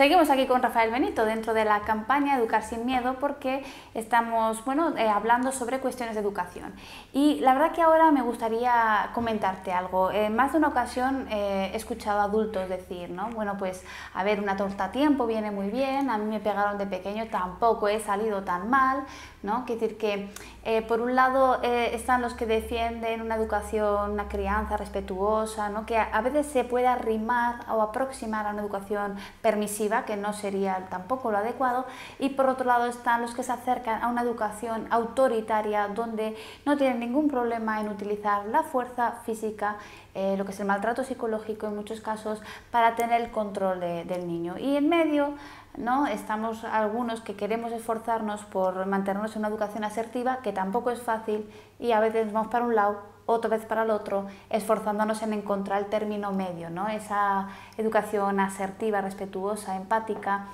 Seguimos aquí con Rafael Benito dentro de la campaña Educar sin Miedo porque estamos bueno, eh, hablando sobre cuestiones de educación. Y la verdad que ahora me gustaría comentarte algo. En eh, más de una ocasión eh, he escuchado adultos decir, ¿no? bueno, pues a ver, una torta a tiempo viene muy bien, a mí me pegaron de pequeño, tampoco he salido tan mal, ¿no? Quiere decir que eh, por un lado eh, están los que defienden una educación, una crianza respetuosa, ¿no? que a, veces se puede arrimar o aproximar a una educación permisiva, que no sería tampoco lo adecuado, y por otro lado están los que se acercan a una educación autoritaria, donde no tienen ningún problema en utilizar la fuerza física, eh, lo que es el maltrato psicológico en muchos casos, para tener el control del niño. Y en medio ¿no? Estamos algunos que queremos esforzarnos por mantenernos en una educación asertiva, que tampoco es fácil, y a veces vamos para un lado, otra vez para el otro, esforzándonos en encontrar el término medio, ¿no? Esa educación asertiva, respetuosa, empática.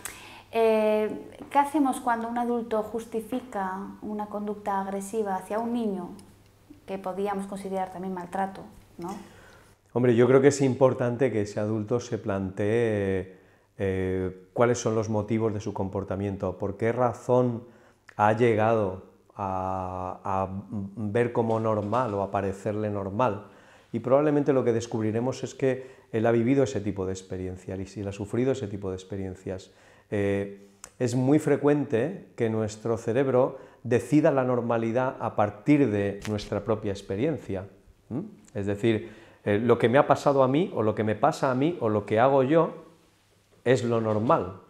Eh, ¿Qué hacemos cuando un adulto justifica una conducta agresiva hacia un niño, que podríamos considerar también maltrato, ¿no? Hombre, yo creo que es importante que ese adulto se plantee eh, cuáles son los motivos de su comportamiento, por qué razón ha llegado a, ver como normal o a parecerle normal. Y probablemente lo que descubriremos es que él ha vivido ese tipo de experiencias y él ha sufrido ese tipo de experiencias. Eh, es muy frecuente que nuestro cerebro decida la normalidad a partir de nuestra propia experiencia. Es decir, eh, lo que me ha pasado a mí o lo que me pasa a mí o lo que hago yo es lo normal,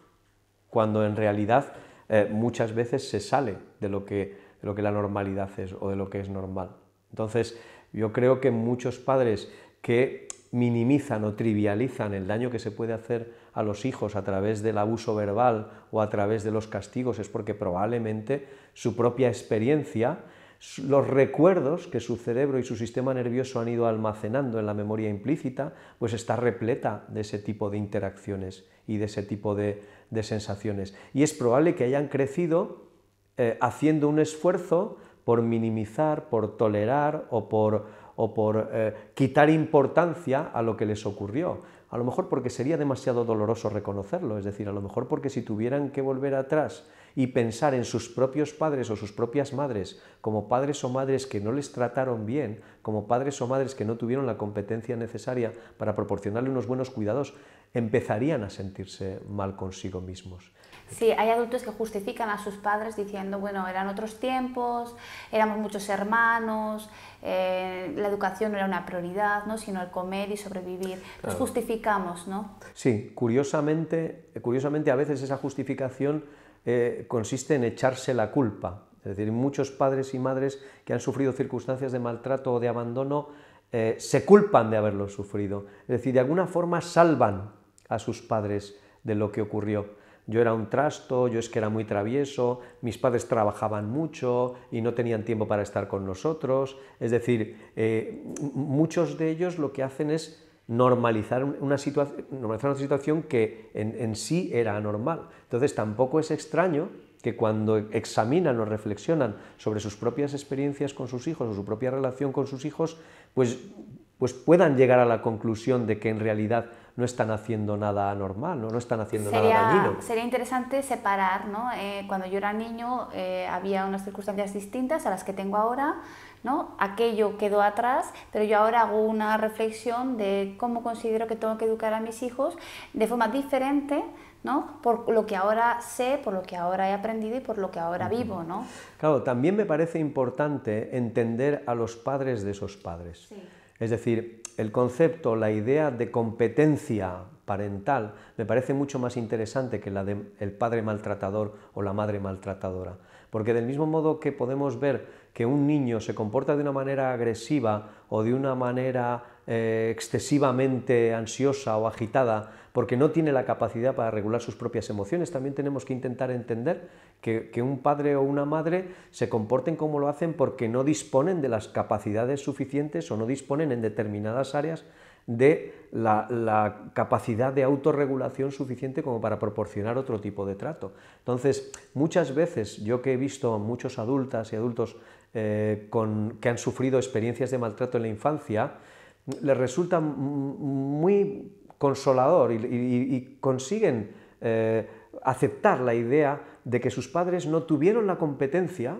cuando en realidad eh, muchas veces se sale de de lo que la normalidad es o de lo que es normal. Entonces, yo creo que muchos padres que minimizan o trivializan el daño que se puede hacer a los hijos a través del abuso verbal o a través de los castigos es porque probablemente su propia experiencia los recuerdos que su cerebro y su sistema nervioso han ido almacenando en la memoria implícita, pues está repleta de ese tipo de interacciones y de ese tipo de, sensaciones. Y es probable que hayan crecido eh, haciendo un esfuerzo por minimizar, por tolerar o por, eh, quitar importancia a lo que les ocurrió. A lo mejor porque sería demasiado doloroso reconocerlo, es decir, a lo mejor porque si tuvieran que volver atrás y pensar en sus propios padres o sus propias madres como padres o madres que no les trataron bien, como padres o madres que no tuvieron la competencia necesaria para proporcionarle unos buenos cuidados, empezarían a sentirse mal consigo mismos. Sí, hay adultos que justifican a sus padres diciendo, bueno, eran otros tiempos, éramos muchos hermanos, eh, la educación no era una prioridad, ¿no? sino el comer y sobrevivir. ...los justificamos, ¿no? Sí, curiosamente, curiosamente a veces esa justificación eh, consiste en echarse la culpa. Es decir, muchos padres y madres que han sufrido circunstancias de maltrato o de abandono eh, se culpan de haberlo sufrido. Es decir, de alguna forma salvan a sus padres de lo que ocurrió. Yo era un trasto, yo es que era muy travieso, mis padres trabajaban mucho y no tenían tiempo para estar con nosotros. Es decir, eh, muchos de ellos lo que hacen es normalizar una, situación, normalizar una situación que en, en sí era anormal. Entonces tampoco es extraño que cuando examinan o reflexionan sobre sus propias experiencias con sus hijos o su propia relación con sus hijos, pues pues puedan llegar a la conclusión de que en realidad no están haciendo nada anormal, no, no están haciendo nada dañino. Sería interesante separar, ¿no? Eh, cuando yo era niño eh, había unas circunstancias distintas a las que tengo ahora, ¿no? Aquello quedó atrás, pero yo ahora hago una reflexión de cómo considero que tengo que educar a mis hijos de forma diferente, ¿no? Por lo que ahora sé, por lo que ahora he aprendido y por lo que ahora vivo, ¿no? Claro, también me parece importante entender a los padres de esos padres. Sí es decir, el concepto, la idea de competencia parental me parece mucho más interesante que la del padre maltratador o la madre maltratadora. Porque del mismo modo que podemos ver que un niño se comporta de una manera agresiva o de una manera eh, excesivamente ansiosa o agitada porque no tiene la capacidad para regular sus propias emociones. También tenemos que intentar entender que, un padre o una madre se comporten como lo hacen porque no disponen de las capacidades suficientes o no disponen en determinadas áreas de la, capacidad de autorregulación suficiente como para proporcionar otro tipo de trato. Entonces, muchas veces yo que he visto a muchos adultas y adultos eh, con, que han sufrido experiencias de maltrato en la infancia, les resulta muy consolador y, consiguen eh, aceptar la idea de que sus padres no tuvieron la competencia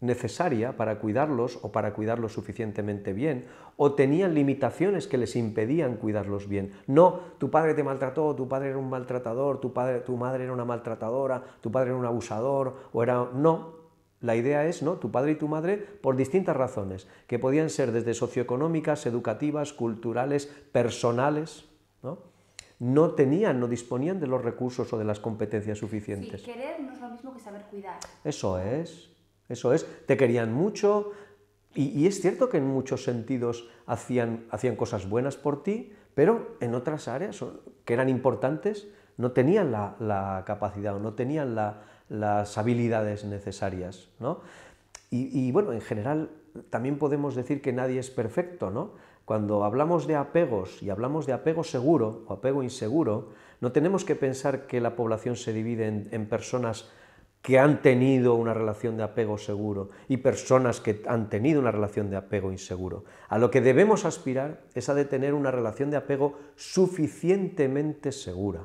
necesaria para cuidarlos o para cuidarlos suficientemente bien, o tenían limitaciones que les impedían cuidarlos bien. No, tu padre te maltrató, tu padre era un maltratador, tu, padre, tu madre era una maltratadora, tu padre era un abusador, o era... No, la idea es, ¿no? Tu padre y tu madre, por distintas razones, que podían ser desde socioeconómicas, educativas, culturales, personales, ¿no? tenían, no disponían de los recursos o de las competencias suficientes. Sí, querer no es lo mismo que saber cuidar. Eso es, eso es. Te querían mucho y, es cierto que en muchos sentidos hacían, hacían cosas buenas por ti, pero en otras áreas que eran importantes no tenían la, capacidad o no tenían las habilidades necesarias. Y, y, bueno, en general también podemos decir que nadie es perfecto, ¿no? Cuando hablamos de apegos y hablamos de apego seguro o apego inseguro, no tenemos que pensar que la población se divide en, personas que han tenido una relación de apego seguro y personas que han tenido una relación de apego inseguro. A lo que debemos aspirar es a de tener una relación de apego suficientemente segura,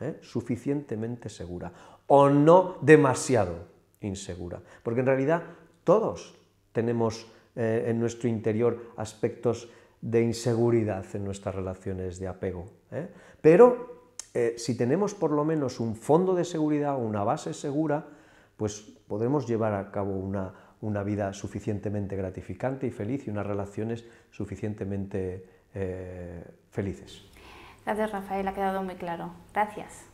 ¿eh? suficientemente segura, o no demasiado insegura, porque en realidad todos tenemos eh, en nuestro interior aspectos de inseguridad en nuestras relaciones de apego. ¿eh? Pero eh, si tenemos por lo menos un fondo de seguridad o una base segura, pues podemos llevar a cabo una, vida suficientemente gratificante y feliz y unas relaciones suficientemente eh, felices. Gracias, Rafael, ha quedado muy claro. Gracias.